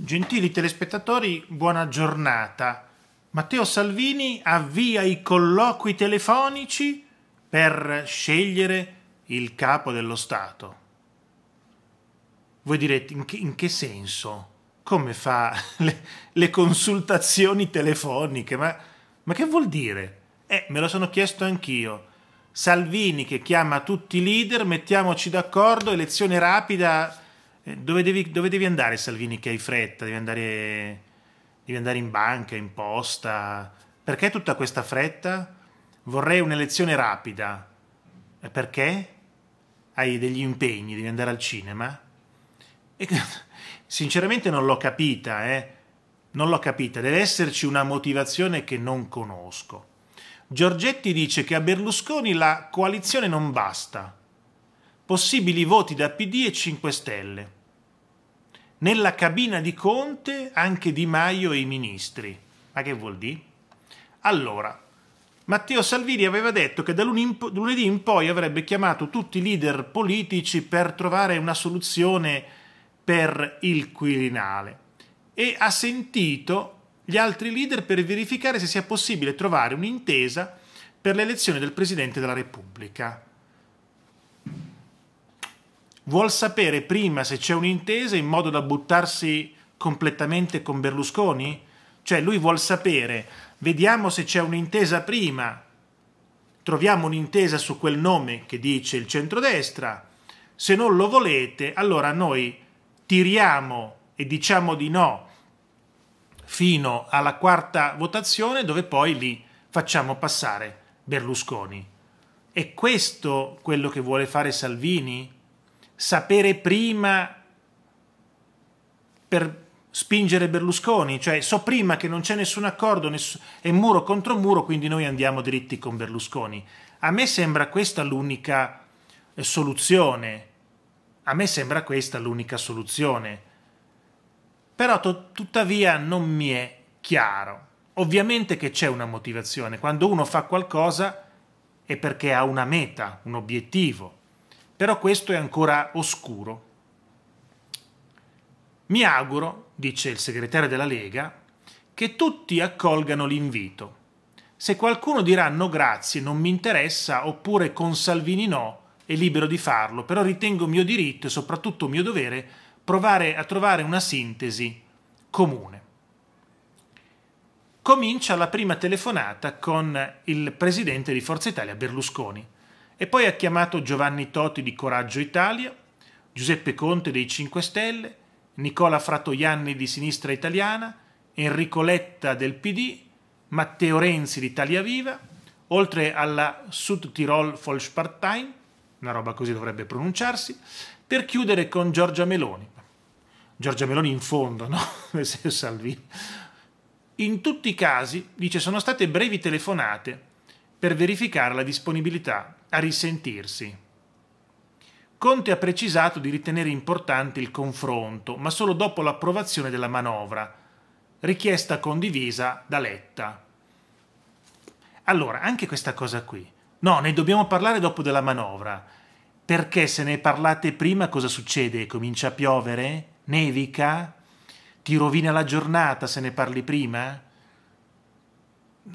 Gentili telespettatori, buona giornata. Matteo Salvini avvia i colloqui telefonici per scegliere il capo dello Stato. Voi direte in che, in che senso? Come fa le, le consultazioni telefoniche? Ma, ma, che vuol dire? Eh, me lo sono chiesto anch'io. Salvini che chiama tutti i leader, mettiamoci d'accordo, elezione rapida eh, dove devi, dove devi, andare Salvini che hai fretta? Devi andare, devi andare, in banca, in posta? Perché tutta questa fretta? Vorrei un'elezione rapida. Eh, perché? Hai degli impegni, devi andare al cinema? E, sinceramente non l'ho capita, eh? Non l'ho capita. Deve esserci una motivazione che non conosco. Giorgetti dice che a Berlusconi la coalizione non basta. Possibili voti da PD e 5 Stelle nella cabina di Conte anche Di Maio e i ministri. Ma che vuol dire? Allora, Matteo Salvini aveva detto che da lunedì in poi avrebbe chiamato tutti i leader politici per trovare una soluzione per il Quirinale e ha sentito gli altri leader per verificare se sia possibile trovare un'intesa per l'elezione del Presidente della Repubblica vuol sapere prima se c'è un'intesa in modo da buttarsi completamente con Berlusconi? Cioè lui vuol sapere, vediamo se c'è un'intesa prima, troviamo un'intesa su quel nome che dice il centrodestra, se non lo volete allora noi tiriamo e diciamo di no fino alla quarta votazione dove poi li facciamo passare Berlusconi. È questo quello che vuole fare Salvini? sapere prima per spingere Berlusconi, cioè so prima che non c'è nessun accordo, ness è muro contro muro, quindi noi andiamo dritti con Berlusconi. A me sembra questa l'unica eh, soluzione. A me sembra questa l'unica soluzione. Però tuttavia non mi è chiaro. Ovviamente che c'è una motivazione. Quando uno fa qualcosa è perché ha una meta, un obiettivo però questo è ancora oscuro. Mi auguro, dice il segretario della Lega, che tutti accolgano l'invito. Se qualcuno dirà no grazie, non mi interessa, oppure con Salvini no, è libero di farlo, però ritengo mio diritto e soprattutto mio dovere provare a trovare una sintesi comune. Comincia la prima telefonata con il presidente di Forza Italia Berlusconi e poi ha chiamato Giovanni Toti di Coraggio Italia, Giuseppe Conte dei 5 Stelle, Nicola Fratoianni di Sinistra Italiana, Enrico Letta del PD, Matteo Renzi di Italia Viva, oltre alla Sud Tirol Volkspartei, una roba così dovrebbe pronunciarsi, per chiudere con Giorgia Meloni. Giorgia Meloni in fondo, no? Salvini. In tutti i casi, dice, sono state brevi telefonate per verificare la disponibilità a risentirsi. Conte ha precisato di ritenere importante il confronto, ma solo dopo l'approvazione della manovra, richiesta condivisa da Letta. Allora, anche questa cosa qui. No, ne dobbiamo parlare dopo della manovra, perché se ne parlate prima cosa succede? Comincia a piovere? Nevica? Ti rovina la giornata se ne parli prima?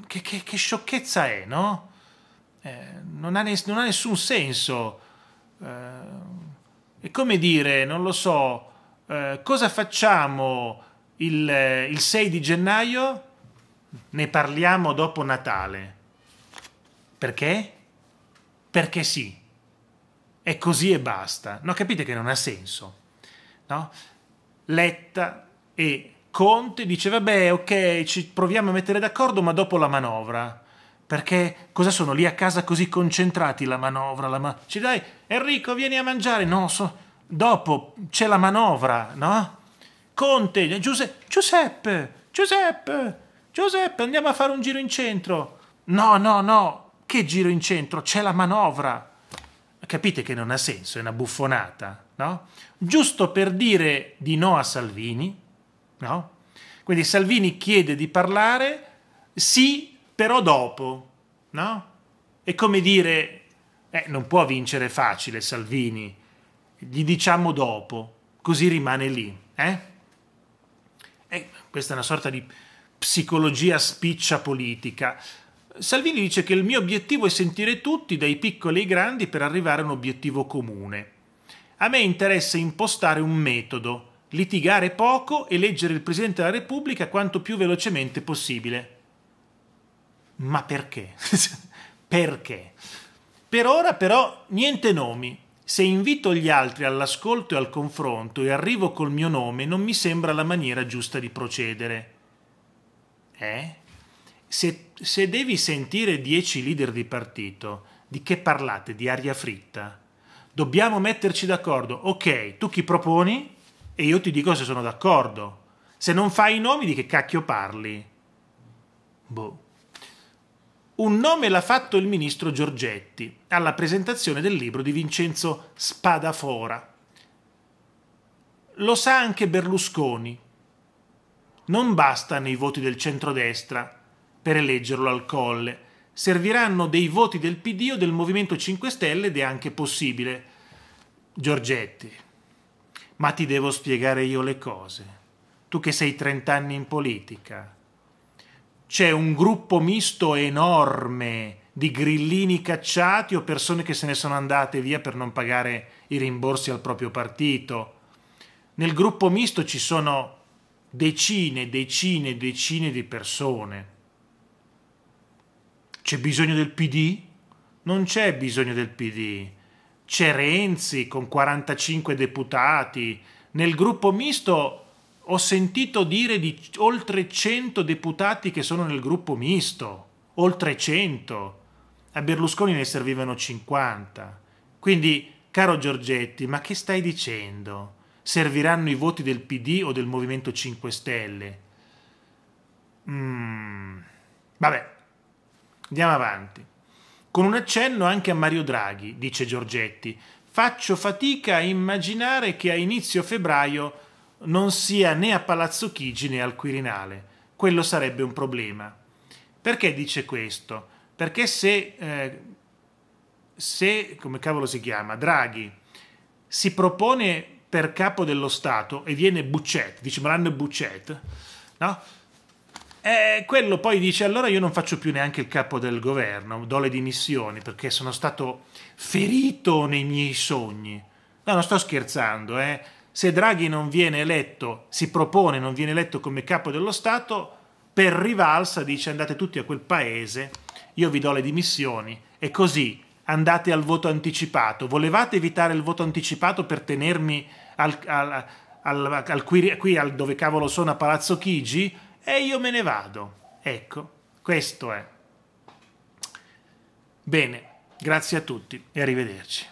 Che, che, che sciocchezza è, no? eh, non, ha ness- non, ha nessun senso. Eh, è come dire, non lo so, eh, cosa facciamo il, il 6 di gennaio? Ne parliamo dopo Natale. Perché? Perché sì. È così e basta. No, capite che non ha senso. No? Letta e Conte dice vabbè ok ci proviamo a mettere d'accordo ma dopo la manovra perché cosa sono lì a casa così concentrati la manovra? La ma- Ci dai, Enrico, vieni a mangiare. No, so, dopo c'è la manovra, no? Conte, Giuse- Giuseppe, Giuseppe, Giuseppe, andiamo a fare un giro in centro. No, no, no, che giro in centro? C'è la manovra. Capite che non ha senso, è una buffonata, no? Giusto per dire di no a Salvini, no? Quindi Salvini chiede di parlare, sì però dopo, no? È come dire, eh, non può vincere facile Salvini, gli diciamo dopo, così rimane lì. Eh? E eh, questa è una sorta di psicologia spiccia politica. Salvini dice che il mio obiettivo è sentire tutti, dai piccoli ai grandi, per arrivare a un obiettivo comune. A me interessa impostare un metodo, litigare poco e leggere il Presidente della Repubblica quanto più velocemente possibile ma perché? perché? Per ora però niente nomi. Se invito gli altri all'ascolto e al confronto e arrivo col mio nome non mi sembra la maniera giusta di procedere. Eh? Se, se devi sentire dieci leader di partito, di che parlate? Di aria fritta? Dobbiamo metterci d'accordo. Ok, tu chi proponi? E io ti dico se sono d'accordo. Se non fai i nomi, di che cacchio parli? Boh. Un nome l'ha fatto il ministro Giorgetti alla presentazione del libro di Vincenzo Spadafora. Lo sa anche Berlusconi. Non bastano i voti del centrodestra per eleggerlo al colle, serviranno dei voti del PD o del Movimento 5 Stelle ed è anche possibile. Giorgetti, ma ti devo spiegare io le cose. Tu che sei 30 anni in politica, c'è un gruppo misto enorme di grillini cacciati o persone che se ne sono andate via per non pagare i rimborsi al proprio partito. Nel gruppo misto ci sono decine, decine, decine di persone. C'è bisogno del PD? Non c'è bisogno del PD. C'è Renzi con 45 deputati. Nel gruppo misto ho sentito dire di oltre 100 deputati che sono nel gruppo misto, oltre 100. A Berlusconi ne servivano 50. Quindi, caro Giorgetti, ma che stai dicendo? Serviranno i voti del PD o del Movimento 5 Stelle? Mm. Vabbè, andiamo avanti. Con un accenno anche a Mario Draghi, dice Giorgetti, faccio fatica a immaginare che a inizio febbraio non sia né a Palazzo Chigi né al Quirinale. Quello sarebbe un problema. Perché dice questo? Perché se, eh, se come cavolo si chiama, Draghi si propone per capo dello Stato e viene Buccet, dice ma l'hanno Buccet, no? E quello poi dice allora io non faccio più neanche il capo del governo, do le dimissioni perché sono stato ferito nei miei sogni. No, non sto scherzando, eh se Draghi non viene eletto, si propone, non viene eletto come capo dello Stato, per rivalsa dice andate tutti a quel paese, io vi do le dimissioni e così andate al voto anticipato. Volevate evitare il voto anticipato per tenermi al, al, al, qui, qui al dove cavolo sono a Palazzo Chigi e io me ne vado. Ecco, questo è. Bene, grazie a tutti e arrivederci.